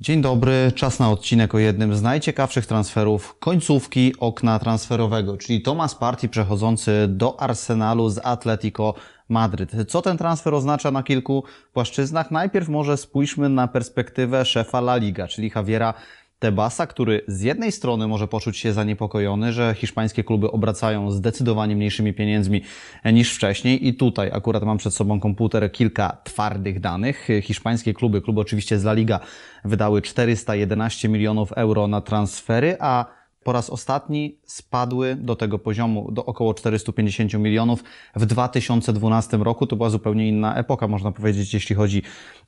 Dzień dobry, czas na odcinek o jednym z najciekawszych transferów końcówki okna transferowego, czyli Tomasz Partii przechodzący do Arsenalu z Atletico Madryt. Co ten transfer oznacza na kilku płaszczyznach? Najpierw może spójrzmy na perspektywę szefa La Liga, czyli Javiera Tebasa, który z jednej strony może poczuć się zaniepokojony, że hiszpańskie kluby obracają zdecydowanie mniejszymi pieniędzmi e, niż wcześniej i tutaj akurat mam przed sobą komputer kilka twardych danych. E, hiszpańskie kluby, klub oczywiście z La Liga wydały 411 milionów euro na transfery, a po raz ostatni spadły do tego poziomu, do około 450 milionów w 2012 roku. To była zupełnie inna epoka, można powiedzieć, jeśli chodzi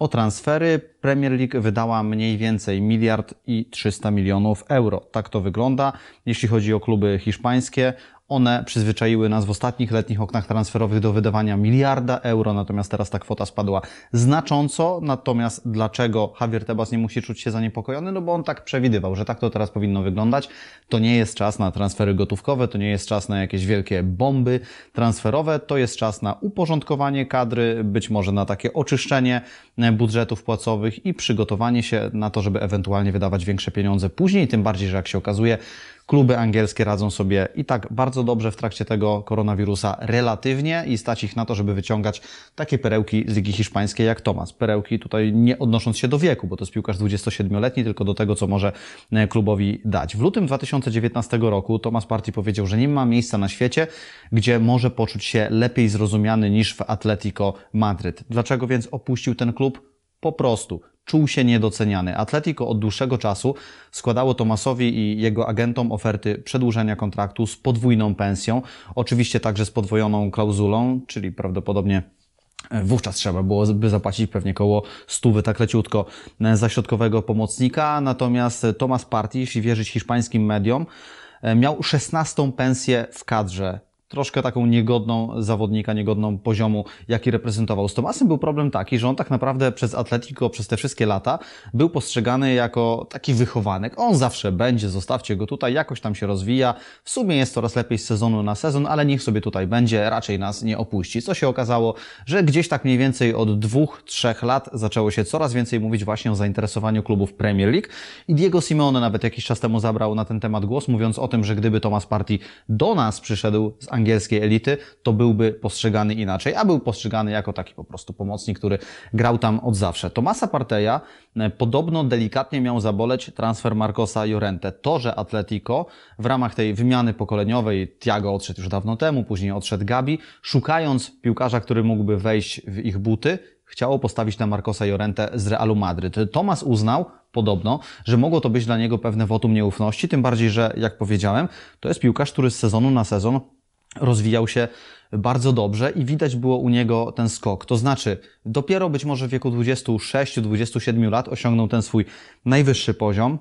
o transfery. Premier League wydała mniej więcej miliard i 300 milionów euro. Tak to wygląda. Jeśli chodzi o kluby hiszpańskie, one przyzwyczaiły nas w ostatnich letnich oknach transferowych do wydawania miliarda euro, natomiast teraz ta kwota spadła znacząco. Natomiast dlaczego Javier Tebas nie musi czuć się zaniepokojony? No bo on tak przewidywał, że tak to teraz powinno wyglądać. To nie jest czas na transfery gotówkowe, to nie jest czas na jakieś wielkie bomby transferowe, to jest czas na uporządkowanie kadry, być może na takie oczyszczenie e, budżetów płacowych i przygotowanie się na to, żeby ewentualnie wydawać większe pieniądze później, tym bardziej, że jak się okazuje, kluby angielskie radzą sobie i tak bardzo dobrze w trakcie tego koronawirusa relatywnie i stać ich na to, żeby wyciągać takie perełki z Ligi Hiszpańskiej jak Tomas. Perełki tutaj nie odnosząc się do wieku, bo to jest piłkarz 27-letni, tylko do tego, co może e, klubowi dać. W lutym 2019 roku Tomas Parti powiedział, że nie ma miejsca na świecie, gdzie może poczuć się lepiej zrozumiany niż w Atletico Madryt. Dlaczego więc opuścił ten klub? Po prostu czuł się niedoceniany. Atletico od dłuższego czasu składało Tomasowi i jego agentom oferty przedłużenia kontraktu z podwójną pensją, oczywiście także z podwojoną klauzulą, czyli prawdopodobnie e, Wówczas trzeba było by zapłacić pewnie koło stówy, tak leciutko, e, za środkowego pomocnika. Natomiast Tomas Parti, jeśli wierzyć hiszpańskim mediom, e, miał 16 pensję w kadrze troszkę taką niegodną zawodnika, niegodną poziomu, jaki reprezentował. Z Tomasem był problem taki, że on tak naprawdę przez Atletico przez te wszystkie lata był postrzegany jako taki wychowanek. On zawsze będzie, zostawcie go tutaj, jakoś tam się rozwija. W sumie jest coraz lepiej z sezonu na sezon, ale niech sobie tutaj będzie, raczej nas nie opuści. Co się okazało, że gdzieś tak mniej więcej od dwóch, trzech lat zaczęło się coraz więcej mówić właśnie o zainteresowaniu klubów Premier League i Diego Simeone nawet jakiś czas temu zabrał na ten temat głos, mówiąc o tym, że gdyby Tomas Party do nas przyszedł z Anglii, angielskiej elity, to byłby postrzegany inaczej, a był postrzegany jako taki po prostu pomocnik, który grał tam od zawsze. Tomasa Parteja e, podobno delikatnie miał zaboleć transfer Marcosa Llorente. To, że Atletico w ramach tej wymiany pokoleniowej, Tiago odszedł już dawno temu, później odszedł Gabi, szukając piłkarza, który mógłby wejść w ich buty, chciało postawić na Marcosa Llorente z Realu Madryt. Tomas uznał, podobno, że mogło to być dla niego pewne wotum nieufności, tym bardziej, że jak powiedziałem, to jest piłkarz, który z sezonu na sezon rozwijał się bardzo dobrze i widać było u niego ten skok. To znaczy, dopiero być może w wieku 26-27 lat osiągnął ten swój najwyższy poziom.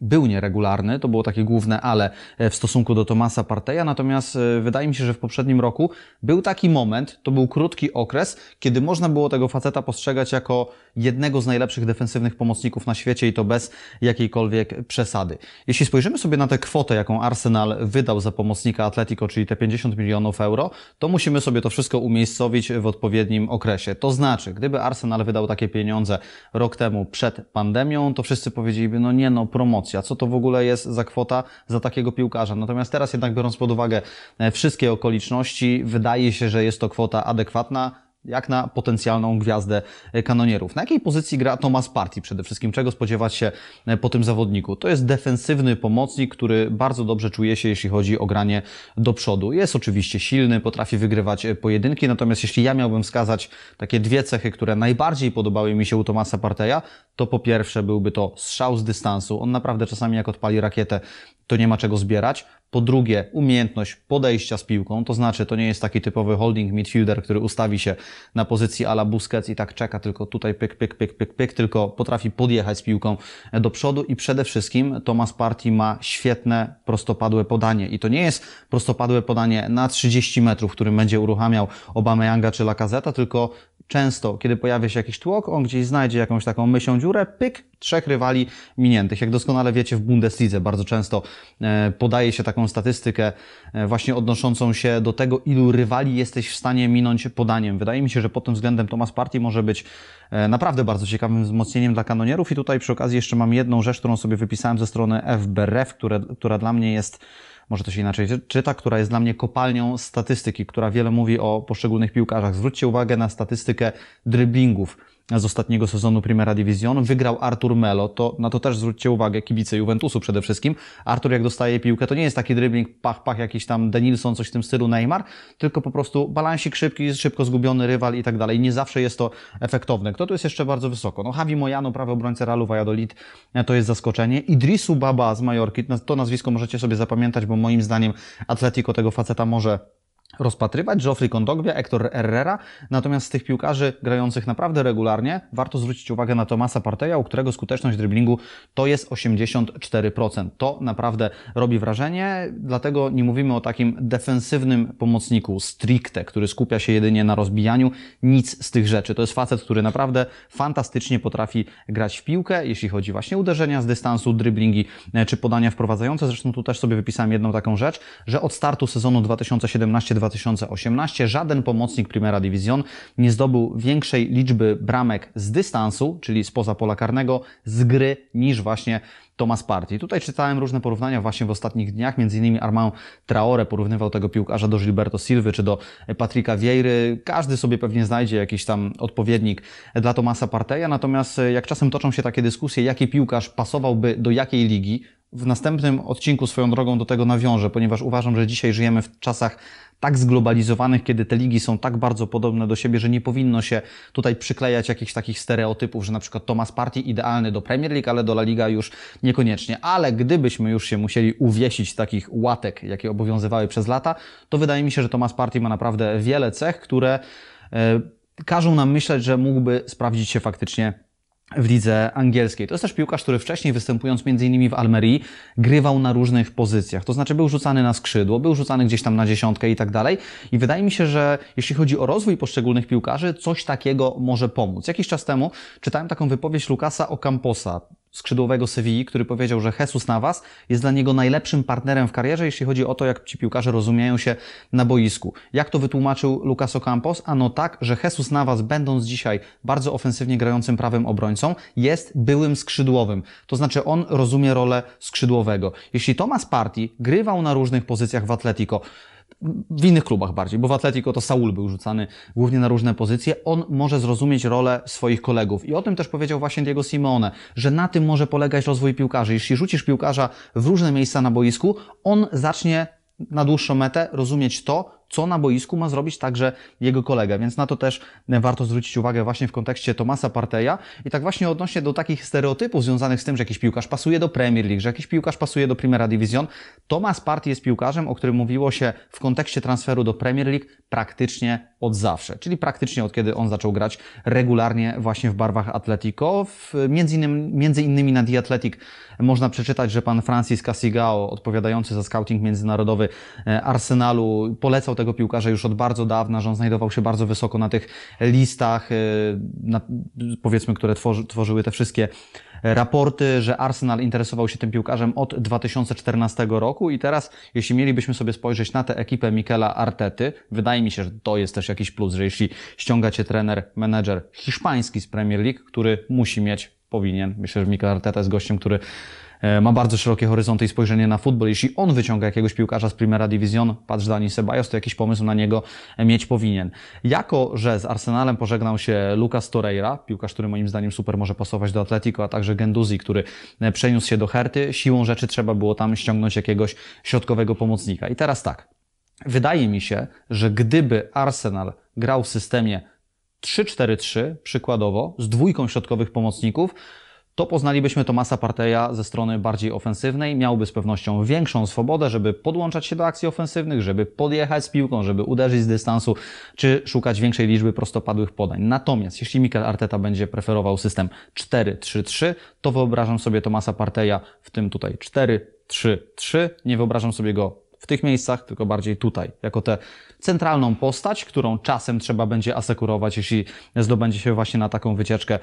Był nieregularny, to było takie główne ale e, w stosunku do Tomasa Parteja, natomiast e, wydaje mi się, że w poprzednim roku był taki moment, to był krótki okres, kiedy można było tego faceta postrzegać jako jednego z najlepszych defensywnych pomocników na świecie i to bez jakiejkolwiek przesady. Jeśli spojrzymy sobie na tę kwotę, jaką Arsenal wydał za pomocnika Atletico, czyli te 50 milionów euro, to musimy sobie to wszystko umiejscowić w odpowiednim okresie. To znaczy, gdyby Arsenal wydał takie pieniądze rok temu przed pandemią, to wszyscy powiedzieliby, no nie no, promocja, co to w ogóle jest za kwota za takiego piłkarza. Natomiast teraz jednak biorąc pod uwagę e, wszystkie okoliczności, wydaje się, że jest to kwota adekwatna, jak na potencjalną gwiazdę e, kanonierów. Na jakiej pozycji gra Thomas Party przede wszystkim? Czego spodziewać się e, po tym zawodniku? To jest defensywny pomocnik, który bardzo dobrze czuje się, jeśli chodzi o granie do przodu. Jest oczywiście silny, potrafi wygrywać e, pojedynki, natomiast jeśli ja miałbym wskazać takie dwie cechy, które najbardziej podobały mi się u Tomasa Parteja, to po pierwsze byłby to strzał z dystansu. On naprawdę czasami jak odpali rakietę, to nie ma czego zbierać. Po drugie, umiejętność podejścia z piłką, to znaczy to nie jest taki typowy holding midfielder, który ustawi się na pozycji ala Busquets i tak czeka, tylko tutaj pyk, pyk, pyk, pyk, pyk, tylko potrafi podjechać z piłką do przodu i przede wszystkim Thomas Party ma świetne prostopadłe podanie i to nie jest prostopadłe podanie na 30 metrów, którym będzie uruchamiał Obameyanga czy Lacazeta, tylko często, kiedy pojawia się jakiś tłok, on gdzieś znajdzie jakąś taką mysią dziurę, pyk, trzech rywali miniętych. Jak doskonale wiecie, w Bundeslidze bardzo często e, podaje się taką statystykę e, właśnie odnoszącą się do tego, ilu rywali jesteś w stanie minąć podaniem. Wydaje mi się, że pod tym względem Thomas Party może być e, naprawdę bardzo ciekawym wzmocnieniem dla kanonierów i tutaj przy okazji jeszcze mam jedną rzecz, którą sobie wypisałem ze strony FBRF, które, która dla mnie jest może to się inaczej czyta, która jest dla mnie kopalnią statystyki, która wiele mówi o poszczególnych piłkarzach. Zwróćcie uwagę na statystykę driblingów z ostatniego sezonu Primera Division. Wygrał Artur Melo, to, na to też zwróćcie uwagę, kibice Juventusu przede wszystkim. Artur jak dostaje piłkę, to nie jest taki dribbling, pach, pach, jakiś tam Denilson, coś w tym stylu Neymar, tylko po prostu balansik szybki, szybko zgubiony rywal i tak dalej. Nie zawsze jest to efektowne. Kto tu jest jeszcze bardzo wysoko? No Javi Mojano, prawy obrońca Realu Valladolid, e, to jest zaskoczenie. Idrisu Baba z Majorki, to nazwisko możecie sobie zapamiętać, bo moim zdaniem Atletico tego faceta może rozpatrywać. Geoffrey Kondogbia, Hector Herrera. Natomiast z tych piłkarzy grających naprawdę regularnie warto zwrócić uwagę na Tomasa Parteja, u którego skuteczność driblingu to jest 84%. To naprawdę robi wrażenie, dlatego nie mówimy o takim defensywnym pomocniku stricte, który skupia się jedynie na rozbijaniu. Nic z tych rzeczy. To jest facet, który naprawdę fantastycznie potrafi grać w piłkę, jeśli chodzi właśnie o uderzenia z dystansu, driblingi e, czy podania wprowadzające. Zresztą tu też sobie wypisałem jedną taką rzecz, że od startu sezonu 2017 2018 żaden pomocnik Primera Division nie zdobył większej liczby bramek z dystansu, czyli spoza pola karnego, z gry niż właśnie Tomasz Partii. Tutaj czytałem różne porównania właśnie w ostatnich dniach, między innymi Armand Traore porównywał tego piłkarza do Gilberto Silvy czy do Patryka Wiejry. Każdy sobie pewnie znajdzie jakiś tam odpowiednik dla Tomasa Parteja, natomiast jak czasem toczą się takie dyskusje, jaki piłkarz pasowałby do jakiej ligi, w następnym odcinku swoją drogą do tego nawiążę, ponieważ uważam, że dzisiaj żyjemy w czasach tak zglobalizowanych, kiedy te ligi są tak bardzo podobne do siebie, że nie powinno się tutaj przyklejać jakichś takich stereotypów, że na przykład Thomas Party idealny do Premier League, ale do La Liga już niekoniecznie. Ale gdybyśmy już się musieli uwiesić takich łatek, jakie obowiązywały przez lata, to wydaje mi się, że Thomas Party ma naprawdę wiele cech, które e, każą nam myśleć, że mógłby sprawdzić się faktycznie w lidze angielskiej. To jest też piłkarz, który wcześniej występując m.in. w Almerii, grywał na różnych pozycjach. To znaczy był rzucany na skrzydło, był rzucany gdzieś tam na dziesiątkę i tak dalej. I wydaje mi się, że jeśli chodzi o rozwój poszczególnych piłkarzy, coś takiego może pomóc. Jakiś czas temu czytałem taką wypowiedź Lukasa Ocamposa, skrzydłowego Sevilla, który powiedział, że Jesus Navas jest dla niego najlepszym partnerem w karierze, jeśli chodzi o to, jak ci piłkarze rozumieją się na boisku. Jak to wytłumaczył Lucas Ocampos? Ano tak, że Jesus Navas, będąc dzisiaj bardzo ofensywnie grającym prawym obrońcą, jest byłym skrzydłowym. To znaczy on rozumie rolę skrzydłowego. Jeśli Thomas Parti grywał na różnych pozycjach w Atletico, w innych klubach bardziej, bo w Atletico to Saul był rzucany głównie na różne pozycje. On może zrozumieć rolę swoich kolegów i o tym też powiedział właśnie Diego Simone, że na tym może polegać rozwój piłkarzy. Jeśli rzucisz piłkarza w różne miejsca na boisku, on zacznie na dłuższą metę rozumieć to, co na boisku ma zrobić także jego kolega, więc na to też warto zwrócić uwagę właśnie w kontekście Tomasa Parteja i tak właśnie odnośnie do takich stereotypów związanych z tym, że jakiś piłkarz pasuje do Premier League, że jakiś piłkarz pasuje do Primera Division. Tomas Partey jest piłkarzem, o którym mówiło się w kontekście transferu do Premier League praktycznie od zawsze, czyli praktycznie od kiedy on zaczął grać regularnie właśnie w barwach Atletico. między, innym, między innymi na The Athletic można przeczytać, że pan Francis Casigao, odpowiadający za scouting międzynarodowy e, Arsenalu, polecał tego piłkarza już od bardzo dawna, że on znajdował się bardzo wysoko na tych listach, e, na, powiedzmy, które tworzy, tworzyły te wszystkie raporty, że Arsenal interesował się tym piłkarzem od 2014 roku i teraz, jeśli mielibyśmy sobie spojrzeć na tę ekipę Mikela Artety, wydaje mi się, że to jest też jakiś plus, że jeśli ściąga cię trener, menedżer hiszpański z Premier League, który musi mieć powinien. Myślę, że Mikel Arteta jest gościem, który E, ma bardzo szerokie horyzonty i spojrzenie na futbol. Jeśli on wyciąga jakiegoś piłkarza z Primera Division, patrz Dani Sebajos, to jakiś pomysł na niego e, mieć powinien. Jako, że z Arsenalem pożegnał się Lucas Torreira, piłkarz, który moim zdaniem super może pasować do Atletico, a także Genduzi, który e, przeniósł się do Herty, siłą rzeczy trzeba było tam ściągnąć jakiegoś środkowego pomocnika. I teraz tak. Wydaje mi się, że gdyby Arsenal grał w systemie 3-4-3 przykładowo z dwójką środkowych pomocników, to poznalibyśmy Tomasa Parteja ze strony bardziej ofensywnej, miałby z pewnością większą swobodę, żeby podłączać się do akcji ofensywnych, żeby podjechać z piłką, żeby uderzyć z dystansu, czy szukać większej liczby prostopadłych podań. Natomiast jeśli Mikel Arteta będzie preferował system 4-3-3, to wyobrażam sobie Tomasa Parteja w tym tutaj 4-3-3, nie wyobrażam sobie go w tych miejscach, tylko bardziej tutaj, jako tę centralną postać, którą czasem trzeba będzie asekurować, jeśli zdobędzie się właśnie na taką wycieczkę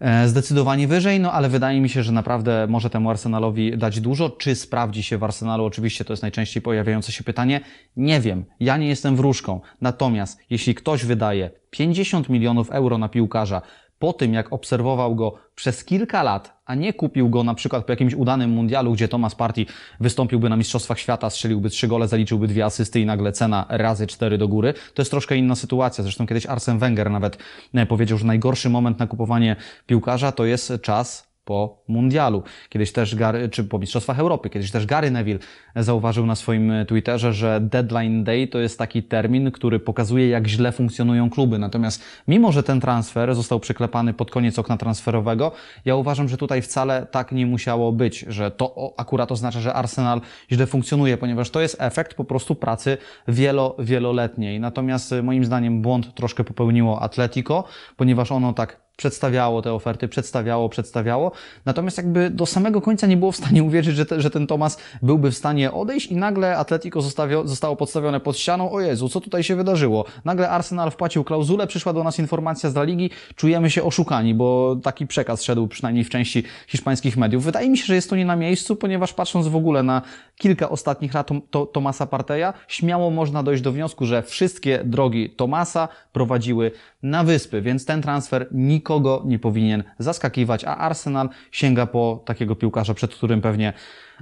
E, zdecydowanie wyżej, no ale wydaje mi się, że naprawdę może temu Arsenalowi dać dużo. Czy sprawdzi się w Arsenalu? Oczywiście to jest najczęściej pojawiające się pytanie. Nie wiem, ja nie jestem wróżką. Natomiast jeśli ktoś wydaje 50 milionów euro na piłkarza, po tym, jak obserwował go przez kilka lat, a nie kupił go na przykład po jakimś udanym mundialu, gdzie Thomas Party wystąpiłby na Mistrzostwach Świata, strzeliłby trzy gole, zaliczyłby dwie asysty i nagle cena razy cztery do góry, to jest troszkę inna sytuacja. Zresztą kiedyś Arsen Wenger nawet e, powiedział, że najgorszy moment na kupowanie piłkarza to jest czas po mundialu, kiedyś też Gary, czy po Mistrzostwach Europy, kiedyś też Gary Neville zauważył na swoim e, Twitterze, że deadline day to jest taki termin, który pokazuje, jak źle funkcjonują kluby. Natomiast mimo, że ten transfer został przyklepany pod koniec okna transferowego, ja uważam, że tutaj wcale tak nie musiało być, że to akurat oznacza, że Arsenal źle funkcjonuje, ponieważ to jest efekt po prostu pracy wielo, wieloletniej. Natomiast e, moim zdaniem błąd troszkę popełniło Atletico, ponieważ ono tak przedstawiało te oferty, przedstawiało, przedstawiało. Natomiast jakby do samego końca nie było w stanie uwierzyć, że, te, że ten Tomas byłby w stanie odejść i nagle Atletico zostawio, zostało podstawione pod ścianą. O Jezu, co tutaj się wydarzyło? Nagle Arsenal wpłacił klauzulę, przyszła do nas informacja z La Ligi, czujemy się oszukani, bo taki przekaz szedł przynajmniej w części hiszpańskich mediów. Wydaje mi się, że jest to nie na miejscu, ponieważ patrząc w ogóle na kilka ostatnich lat Tomasa Parteja, śmiało można dojść do wniosku, że wszystkie drogi Tomasa prowadziły na wyspy, więc ten transfer nikogo nikogo nie powinien zaskakiwać, a Arsenal sięga po takiego piłkarza, przed którym pewnie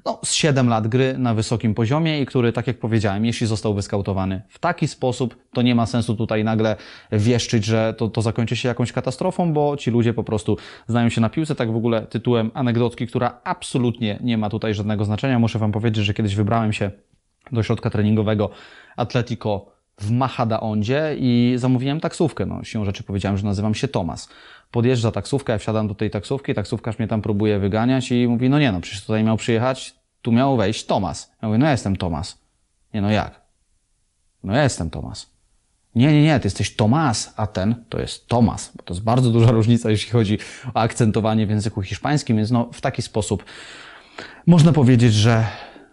no, z 7 lat gry na wysokim poziomie i który, tak jak powiedziałem, jeśli został wyskautowany w taki sposób, to nie ma sensu tutaj nagle wieszczyć, że to, to zakończy się jakąś katastrofą, bo ci ludzie po prostu znają się na piłce. Tak w ogóle tytułem anegdotki, która absolutnie nie ma tutaj żadnego znaczenia. Muszę Wam powiedzieć, że kiedyś wybrałem się do środka treningowego Atletico w Mahadaondzie i zamówiłem taksówkę. No, się rzeczy powiedziałem, że nazywam się Tomas. Podjeżdża taksówka, ja wsiadam do tej taksówki, taksówkarz mnie tam próbuje wyganiać i mówi, no nie no, przecież tutaj miał przyjechać, tu miał wejść Tomas. Ja mówię, no ja jestem Tomas. Nie no, jak? No ja jestem Tomas. Nie, nie, nie, ty jesteś Tomas, a ten to jest Tomas. Bo to jest bardzo duża różnica, jeśli chodzi o akcentowanie w języku hiszpańskim, więc no, w taki sposób można powiedzieć, że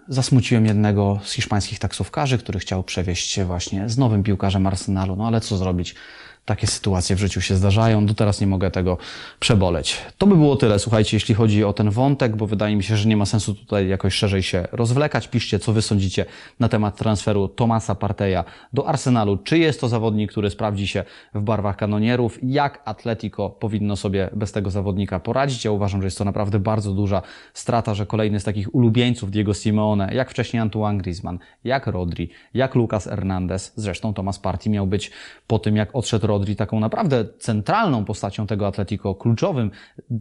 Zasmuciłem jednego z hiszpańskich taksówkarzy, który chciał przewieźć się właśnie z nowym piłkarzem Arsenalu. No ale co zrobić? takie sytuacje w życiu się zdarzają. Do teraz nie mogę tego przeboleć. To by było tyle, słuchajcie, jeśli chodzi o ten wątek, bo wydaje mi się, że nie ma sensu tutaj jakoś szerzej się rozwlekać. Piszcie, co wy sądzicie na temat transferu Tomasa Parteja do Arsenalu. Czy jest to zawodnik, który sprawdzi się w barwach kanonierów? Jak Atletico powinno sobie bez tego zawodnika poradzić? Ja uważam, że jest to naprawdę bardzo duża strata, że kolejny z takich ulubieńców Diego Simeone, jak wcześniej Antoine Griezmann, jak Rodri, jak Lucas Hernandez, zresztą Tomas Parti miał być po tym, jak odszedł Rodri taką naprawdę centralną postacią tego Atletico, kluczowym,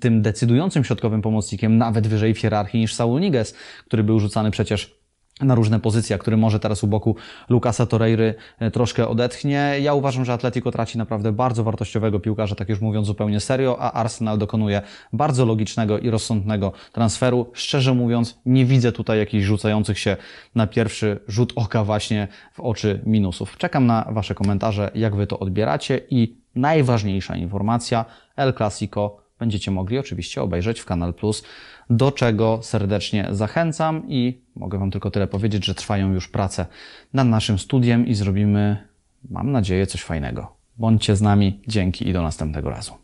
tym decydującym środkowym pomocnikiem, nawet wyżej w hierarchii niż Saul Niguez, który był rzucany przecież na różne pozycje, który może teraz u boku Lukasa Torreiry e, troszkę odetchnie. Ja uważam, że Atletico traci naprawdę bardzo wartościowego piłkarza, tak już mówiąc zupełnie serio, a Arsenal dokonuje bardzo logicznego i rozsądnego transferu. Szczerze mówiąc, nie widzę tutaj jakichś rzucających się na pierwszy rzut oka właśnie w oczy minusów. Czekam na Wasze komentarze, jak Wy to odbieracie i najważniejsza informacja, El Clasico będziecie mogli oczywiście obejrzeć w Kanal Plus, do czego serdecznie zachęcam i Mogę Wam tylko tyle powiedzieć, że trwają już prace nad naszym studiem i zrobimy, mam nadzieję, coś fajnego. Bądźcie z nami, dzięki i do następnego razu.